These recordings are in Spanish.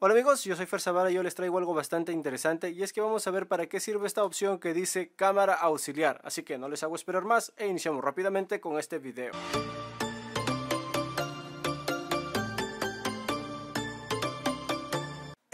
Hola amigos, yo soy Fer Zavara y hoy les traigo algo bastante interesante y es que vamos a ver para qué sirve esta opción que dice cámara auxiliar, así que no les hago esperar más e iniciamos rápidamente con este video.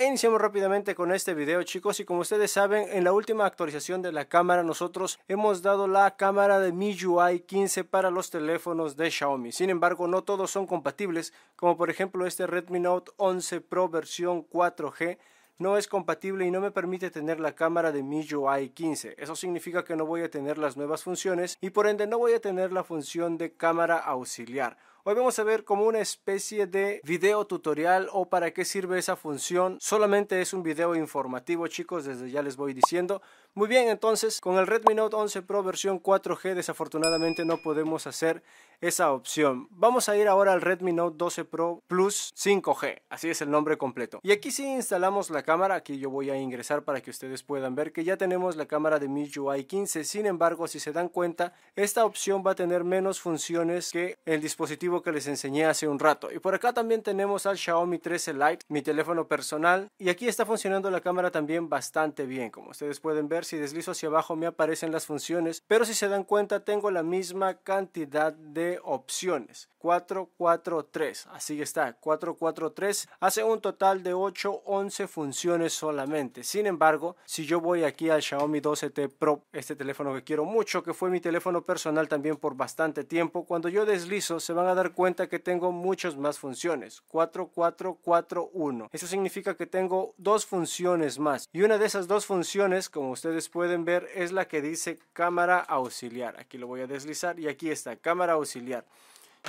Iniciamos rápidamente con este video chicos y como ustedes saben en la última actualización de la cámara nosotros hemos dado la cámara de MIUI 15 para los teléfonos de Xiaomi. Sin embargo no todos son compatibles como por ejemplo este Redmi Note 11 Pro versión 4G no es compatible y no me permite tener la cámara de MIUI 15. Eso significa que no voy a tener las nuevas funciones y por ende no voy a tener la función de cámara auxiliar. Hoy vamos a ver como una especie de video tutorial o para qué sirve esa función. Solamente es un video informativo chicos, desde ya les voy diciendo. Muy bien, entonces con el Redmi Note 11 Pro versión 4G desafortunadamente no podemos hacer esa opción. Vamos a ir ahora al Redmi Note 12 Pro Plus 5G, así es el nombre completo. Y aquí sí instalamos la cámara, aquí yo voy a ingresar para que ustedes puedan ver que ya tenemos la cámara de MIUI 15. Sin embargo, si se dan cuenta, esta opción va a tener menos funciones que el dispositivo que les enseñé hace un rato. Y por acá también tenemos al Xiaomi 13 Lite, mi teléfono personal. Y aquí está funcionando la cámara también bastante bien. Como ustedes pueden ver, si deslizo hacia abajo me aparecen las funciones. Pero si se dan cuenta, tengo la misma cantidad de opciones. 443, así está, 443 hace un total de 8, 11 funciones solamente. Sin embargo, si yo voy aquí al Xiaomi 12T Pro, este teléfono que quiero mucho, que fue mi teléfono personal también por bastante tiempo, cuando yo deslizo se van a dar cuenta que tengo muchas más funciones, 4441 Eso significa que tengo dos funciones más. Y una de esas dos funciones, como ustedes pueden ver, es la que dice cámara auxiliar. Aquí lo voy a deslizar y aquí está, cámara auxiliar.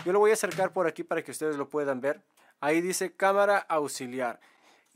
Yo lo voy a acercar por aquí para que ustedes lo puedan ver. Ahí dice cámara auxiliar.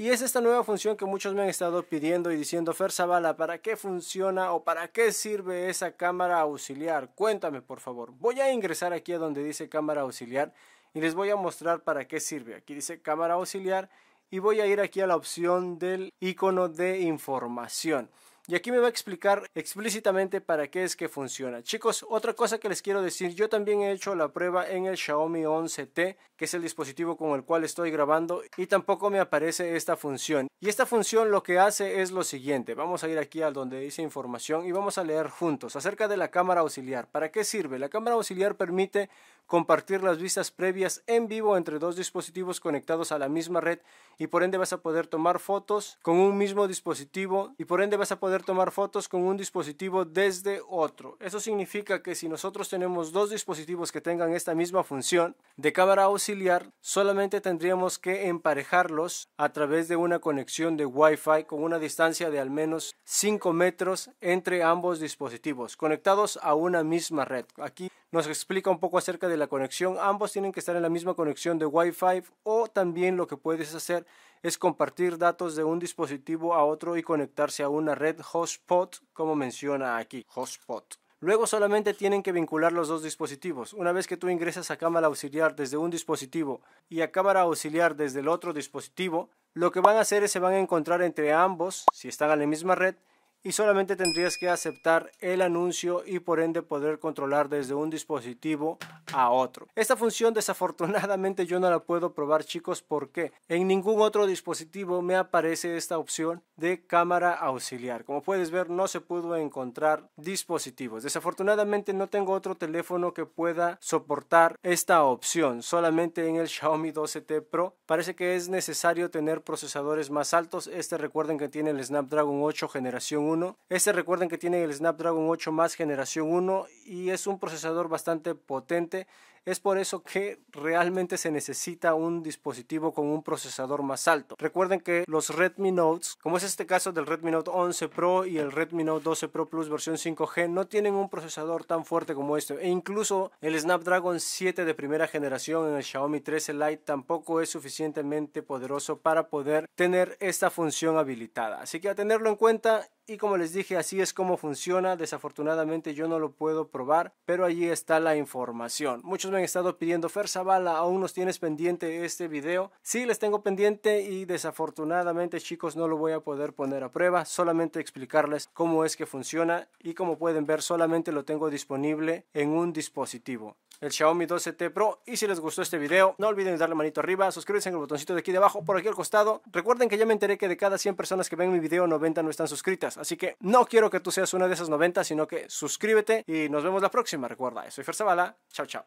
Y es esta nueva función que muchos me han estado pidiendo y diciendo, Fer Zavala, ¿para qué funciona o para qué sirve esa cámara auxiliar? Cuéntame, por favor. Voy a ingresar aquí a donde dice cámara auxiliar y les voy a mostrar para qué sirve. Aquí dice cámara auxiliar y voy a ir aquí a la opción del icono de información y aquí me va a explicar explícitamente para qué es que funciona. Chicos, otra cosa que les quiero decir, yo también he hecho la prueba en el Xiaomi 11T, que es el dispositivo con el cual estoy grabando y tampoco me aparece esta función. Y esta función lo que hace es lo siguiente, vamos a ir aquí al donde dice información y vamos a leer juntos acerca de la cámara auxiliar. ¿Para qué sirve? La cámara auxiliar permite compartir las vistas previas en vivo entre dos dispositivos conectados a la misma red y por ende vas a poder tomar fotos con un mismo dispositivo y por ende vas a poder tomar fotos con un dispositivo desde otro. Eso significa que si nosotros tenemos dos dispositivos que tengan esta misma función de cámara auxiliar, solamente tendríamos que emparejarlos a través de una conexión de Wi-Fi con una distancia de al menos 5 metros entre ambos dispositivos, conectados a una misma red. Aquí nos explica un poco acerca de la conexión. Ambos tienen que estar en la misma conexión de Wi-Fi o también lo que puedes hacer es compartir datos de un dispositivo a otro y conectarse a una red hotspot como menciona aquí, hotspot. Luego solamente tienen que vincular los dos dispositivos. Una vez que tú ingresas a cámara auxiliar desde un dispositivo y a cámara auxiliar desde el otro dispositivo, lo que van a hacer es se van a encontrar entre ambos, si están en la misma red, y solamente tendrías que aceptar el anuncio y por ende poder controlar desde un dispositivo a otro. Esta función desafortunadamente yo no la puedo probar chicos porque en ningún otro dispositivo me aparece esta opción de cámara auxiliar. Como puedes ver no se pudo encontrar dispositivos. Desafortunadamente no tengo otro teléfono que pueda soportar esta opción. Solamente en el Xiaomi 12T Pro parece que es necesario tener procesadores más altos. Este recuerden que tiene el Snapdragon 8 generación este recuerden que tiene el Snapdragon 8 más generación 1 y es un procesador bastante potente. Es por eso que realmente se necesita un dispositivo con un procesador más alto. Recuerden que los Redmi Notes, como es este caso del Redmi Note 11 Pro y el Redmi Note 12 Pro Plus versión 5G, no tienen un procesador tan fuerte como este. E incluso el Snapdragon 7 de primera generación en el Xiaomi 13 Lite tampoco es suficientemente poderoso para poder tener esta función habilitada. Así que a tenerlo en cuenta y como les dije, así es como funciona. Desafortunadamente yo no lo puedo probar, pero allí está la información. Muchos me han estado pidiendo, Fer Zavala, aún nos tienes pendiente este video. Sí, les tengo pendiente y desafortunadamente chicos no lo voy a poder poner a prueba. Solamente explicarles cómo es que funciona y como pueden ver solamente lo tengo disponible en un dispositivo el Xiaomi 12T Pro. Y si les gustó este video, no olviden darle manito arriba, Suscríbanse en el botoncito de aquí de abajo, por aquí al costado. Recuerden que ya me enteré que de cada 100 personas que ven mi video, 90 no están suscritas. Así que no quiero que tú seas una de esas 90, sino que suscríbete y nos vemos la próxima. Recuerda, soy Fer Zavala. Chao, chao.